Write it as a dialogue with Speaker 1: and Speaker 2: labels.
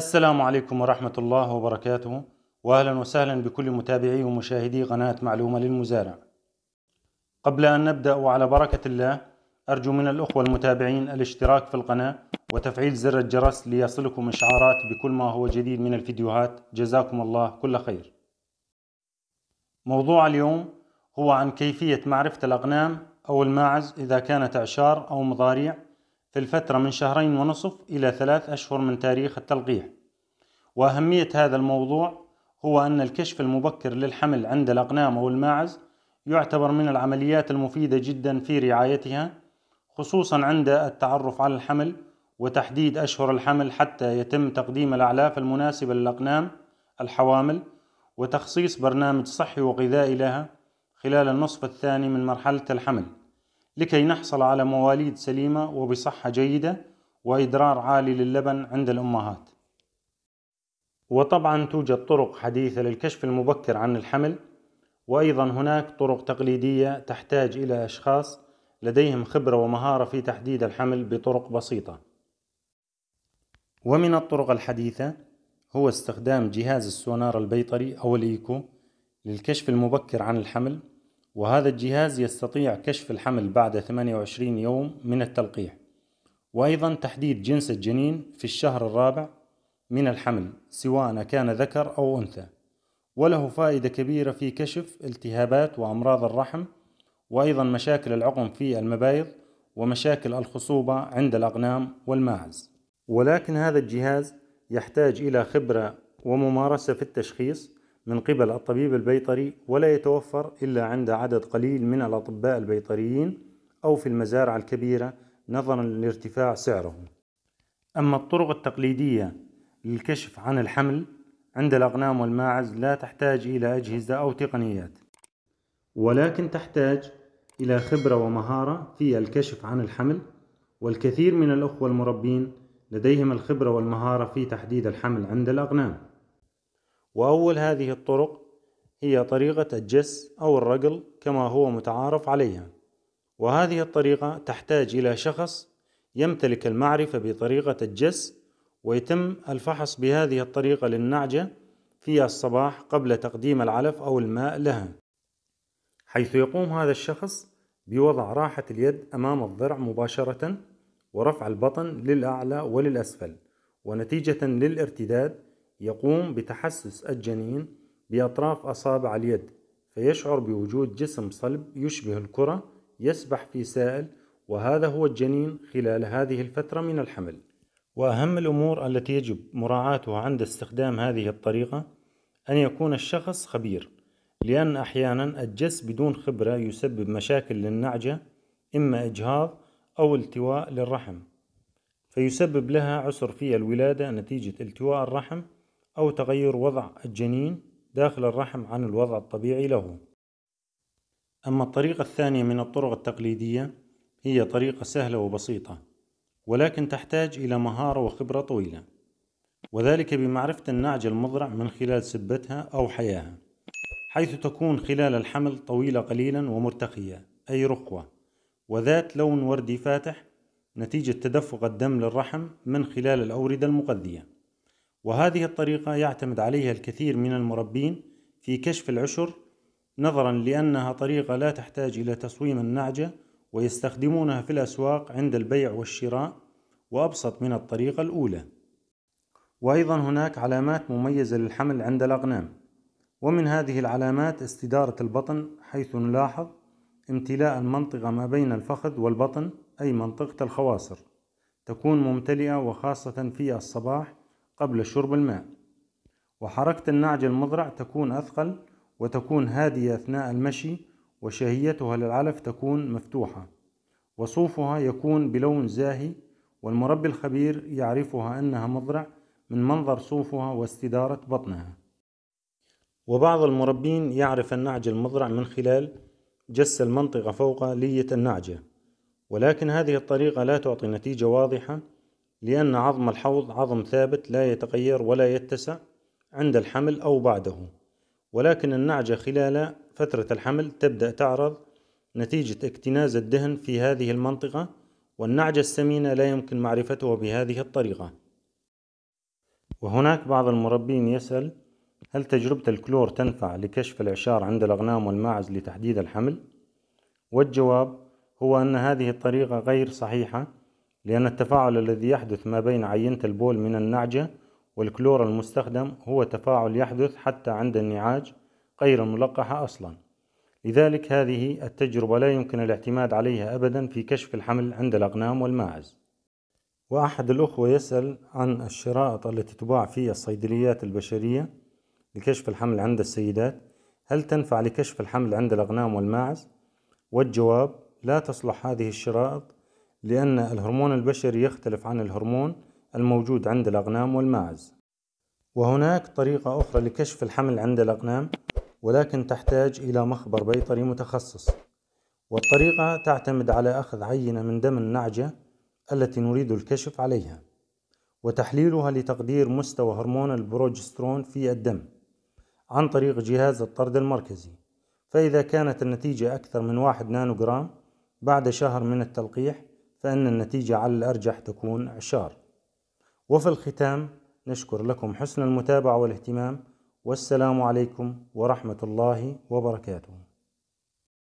Speaker 1: السلام عليكم ورحمة الله وبركاته وأهلا وسهلا بكل متابعي ومشاهدي قناة معلومة للمزارع قبل أن نبدأ وعلى بركة الله أرجو من الأخوة المتابعين الاشتراك في القناة وتفعيل زر الجرس ليصلكم إشعارات بكل ما هو جديد من الفيديوهات جزاكم الله كل خير موضوع اليوم هو عن كيفية معرفة الأغنام أو الماعز إذا كانت أعشار أو مضاريع في الفترة من شهرين ونصف إلى ثلاث أشهر من تاريخ التلقيح وأهمية هذا الموضوع هو أن الكشف المبكر للحمل عند الأقنام أو الماعز يعتبر من العمليات المفيدة جدا في رعايتها خصوصا عند التعرف على الحمل وتحديد أشهر الحمل حتى يتم تقديم الأعلاف المناسبة للأقنام الحوامل وتخصيص برنامج صحي وغذائي لها خلال النصف الثاني من مرحلة الحمل لكي نحصل على مواليد سليمة وبصحة جيدة وإدرار عالي للبن عند الأمهات وطبعا توجد طرق حديثة للكشف المبكر عن الحمل وأيضا هناك طرق تقليدية تحتاج إلى أشخاص لديهم خبرة ومهارة في تحديد الحمل بطرق بسيطة ومن الطرق الحديثة هو استخدام جهاز السونار البيطري أو الإيكو للكشف المبكر عن الحمل وهذا الجهاز يستطيع كشف الحمل بعد 28 يوم من التلقيح وأيضا تحديد جنس الجنين في الشهر الرابع من الحمل سواء كان ذكر أو أنثى وله فائدة كبيرة في كشف التهابات وأمراض الرحم وأيضا مشاكل العقم في المبايض ومشاكل الخصوبة عند الأغنام والماعز ولكن هذا الجهاز يحتاج إلى خبرة وممارسة في التشخيص من قبل الطبيب البيطري ولا يتوفر إلا عند عدد قليل من الأطباء البيطريين أو في المزارع الكبيرة نظرا لارتفاع سعرهم أما الطرق التقليدية للكشف عن الحمل عند الأغنام والماعز لا تحتاج إلى أجهزة أو تقنيات ولكن تحتاج إلى خبرة ومهارة في الكشف عن الحمل والكثير من الأخوة المربين لديهم الخبرة والمهارة في تحديد الحمل عند الأغنام وأول هذه الطرق هي طريقة الجس أو الرقل كما هو متعارف عليها وهذه الطريقة تحتاج إلى شخص يمتلك المعرفة بطريقة الجس ويتم الفحص بهذه الطريقة للنعجة في الصباح قبل تقديم العلف أو الماء لها حيث يقوم هذا الشخص بوضع راحة اليد أمام الضرع مباشرة ورفع البطن للأعلى وللأسفل ونتيجة للارتداد يقوم بتحسس الجنين بأطراف أصابع اليد فيشعر بوجود جسم صلب يشبه الكرة يسبح في سائل وهذا هو الجنين خلال هذه الفترة من الحمل وأهم الأمور التي يجب مراعاتها عند استخدام هذه الطريقة أن يكون الشخص خبير لأن أحيانا الجس بدون خبرة يسبب مشاكل للنعجة إما إجهاض أو التواء للرحم فيسبب لها عسر في الولادة نتيجة التواء الرحم أو تغير وضع الجنين داخل الرحم عن الوضع الطبيعي له. أما الطريقة الثانية من الطرق التقليدية هي طريقة سهلة وبسيطة، ولكن تحتاج إلى مهارة وخبرة طويلة، وذلك بمعرفة النعج المضرع من خلال سبتها أو حياها، حيث تكون خلال الحمل طويلة قليلا ومرتخية أي رخوة، وذات لون وردي فاتح نتيجة تدفق الدم للرحم من خلال الأوردة المغذية. وهذه الطريقة يعتمد عليها الكثير من المربين في كشف العشر نظرا لأنها طريقة لا تحتاج إلى تصويم النعجة ويستخدمونها في الأسواق عند البيع والشراء وأبسط من الطريقة الأولى وأيضا هناك علامات مميزة للحمل عند الأغنام ومن هذه العلامات استدارة البطن حيث نلاحظ امتلاء المنطقة ما بين الفخذ والبطن أي منطقة الخواصر تكون ممتلئة وخاصة في الصباح قبل شرب الماء وحركة النعج المضرع تكون أثقل وتكون هادية أثناء المشي وشهيتها للعلف تكون مفتوحة وصوفها يكون بلون زاهي والمربي الخبير يعرفها أنها مضرع من منظر صوفها واستدارة بطنها وبعض المربين يعرف النعج المضرع من خلال جس المنطقة فوق لية النعجة ولكن هذه الطريقة لا تعطي نتيجة واضحة لأن عظم الحوض عظم ثابت لا يتغير ولا يتسع عند الحمل أو بعده ولكن النعجة خلال فترة الحمل تبدأ تعرض نتيجة اكتناز الدهن في هذه المنطقة والنعجة السمينة لا يمكن معرفتها بهذه الطريقة وهناك بعض المربين يسأل هل تجربة الكلور تنفع لكشف الإعشار عند الأغنام والماعز لتحديد الحمل؟ والجواب هو أن هذه الطريقة غير صحيحة لأن التفاعل الذي يحدث ما بين عينة البول من النعجة والكلور المستخدم هو تفاعل يحدث حتى عند النعاج غير الملقحة أصلا لذلك هذه التجربة لا يمكن الاعتماد عليها أبدا في كشف الحمل عند الأغنام والماعز وأحد الأخوة يسأل عن الشرائط التي تباع في الصيدليات البشرية لكشف الحمل عند السيدات هل تنفع لكشف الحمل عند الأغنام والماعز؟ والجواب لا تصلح هذه الشرائط لأن الهرمون البشري يختلف عن الهرمون الموجود عند الأغنام والماعز وهناك طريقة أخرى لكشف الحمل عند الأغنام ولكن تحتاج إلى مخبر بيطري متخصص والطريقة تعتمد على أخذ عينة من دم النعجة التي نريد الكشف عليها وتحليلها لتقدير مستوى هرمون البروجسترون في الدم عن طريق جهاز الطرد المركزي فإذا كانت النتيجة أكثر من واحد نانوغرام بعد شهر من التلقيح فإن النتيجة على الأرجح تكون عشار وفي الختام نشكر لكم حسن المتابعة والاهتمام والسلام عليكم ورحمة الله وبركاته